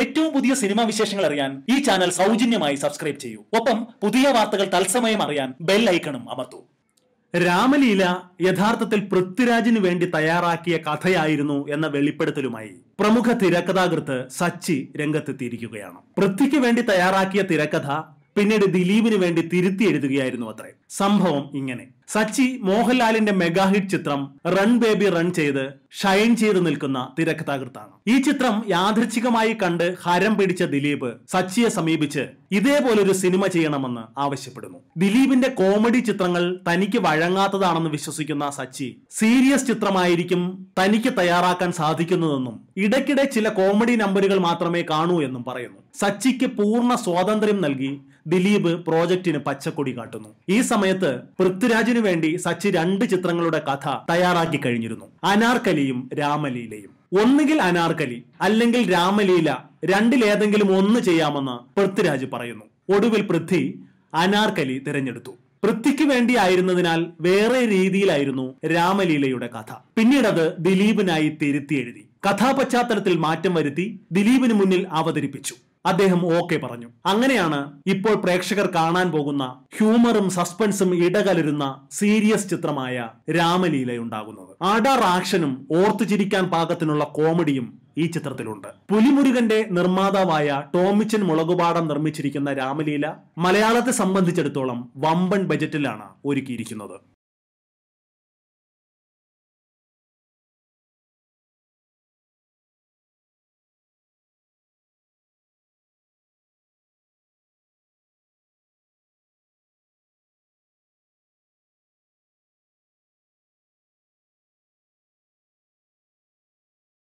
ഏറ്റവും പുതിയ സിനിമാ വിശേഷങ്ങൾ അറിയാൻ ഈ ചാനൽ സൗജന്യമായി സബ്സ്ക്രൈബ് ചെയ്യൂ ഒപ്പം പുതിയ വാർത്തകൾ തത്സമയം അറിയാൻ ബെൽ ഐക്കണും അമർത്തൂ രാമലീല യഥാർത്ഥത്തിൽ പൃഥ്വിരാജിന് വേണ്ടി തയ്യാറാക്കിയ കഥയായിരുന്നു എന്ന വെളിപ്പെടുത്തലുമായി പ്രമുഖ തിരക്കഥാകൃത്ത് സച്ചി രംഗത്തെത്തിയിരിക്കുകയാണ് പൃഥ്വിക്ക് വേണ്ടി തയ്യാറാക്കിയ തിരക്കഥ പിന്നീട് ദിലീപിന് വേണ്ടി തിരുത്തി എഴുതുകയായിരുന്നു അത്രേ സംഭവം ഇങ്ങനെ സച്ചി മോഹൻലാലിന്റെ മെഗാ ഹിറ്റ് ചിത്രം റൺ ബേബി റൺ ചെയ്ത് ഷൈൻ ചെയ്ത് നിൽക്കുന്ന തിരക്കഥാകൃത്താണ് ഈ ചിത്രം യാദൃച്ഛികമായി കണ്ട് ഹരം പിടിച്ച ദിലീപ് സച്ചിയെ സമീപിച്ച് ഇതേപോലൊരു സിനിമ ചെയ്യണമെന്ന് ആവശ്യപ്പെടുന്നു ദിലീപിന്റെ കോമഡി ചിത്രങ്ങൾ തനിക്ക് വഴങ്ങാത്തതാണെന്ന് വിശ്വസിക്കുന്ന സച്ചി സീരിയസ് ചിത്രമായിരിക്കും തനിക്ക് തയ്യാറാക്കാൻ സാധിക്കുന്നതെന്നും ഇടയ്ക്കിടെ ചില കോമഡി നമ്പറുകൾ മാത്രമേ കാണൂ എന്നും പറയുന്നു സച്ചിക്ക് പൂർണ്ണ സ്വാതന്ത്ര്യം നൽകി ദിലീപ് പ്രോജക്റ്റിന് പച്ചക്കൊടി കാട്ടുന്നു ഈ സമയത്ത് പൃഥ്വിരാജിനു വേണ്ടി സച്ചി രണ്ട് ചിത്രങ്ങളുടെ കഥ തയ്യാറാക്കി കഴിഞ്ഞിരുന്നു അനാർക്കലിയും രാമലീലയും ഒന്നുകിൽ അനാർക്കലി അല്ലെങ്കിൽ രാമലീല രണ്ടിലേതെങ്കിലും ഒന്ന് ചെയ്യാമെന്ന് പൃഥ്വിരാജ് പറയുന്നു ഒടുവിൽ പൃഥ്വി അനാർക്കലി തിരഞ്ഞെടുത്തു പൃഥ്വിക്ക് വേണ്ടിയായിരുന്നതിനാൽ വേറെ രീതിയിലായിരുന്നു രാമലീലയുടെ കഥ പിന്നീടത് ദിലീപിനായി തിരുത്തി എഴുതി കഥാപശ്ചാത്തലത്തിൽ മാറ്റം വരുത്തി ദിലീപിന് മുന്നിൽ അവതരിപ്പിച്ചു അദ്ദേഹം ഓക്കെ പറഞ്ഞു അങ്ങനെയാണ് ഇപ്പോൾ പ്രേക്ഷകർ കാണാൻ പോകുന്ന ഹ്യൂമറും സസ്പെൻസും ഇടകലരുന്ന സീരിയസ് ചിത്രമായ രാമലീല ഉണ്ടാകുന്നത് അടർ ആക്ഷനും ഓർത്തു ചിരിക്കാൻ പാകത്തിനുള്ള കോമഡിയും ഈ ചിത്രത്തിലുണ്ട് പുലിമുരുകന്റെ നിർമ്മാതാവായ ടോമിച്ചൻ മുളകുപാടം നിർമ്മിച്ചിരിക്കുന്ന രാമലീല മലയാളത്തെ സംബന്ധിച്ചിടത്തോളം വമ്പൻ ബജറ്റിലാണ് ഒരുക്കിയിരിക്കുന്നത്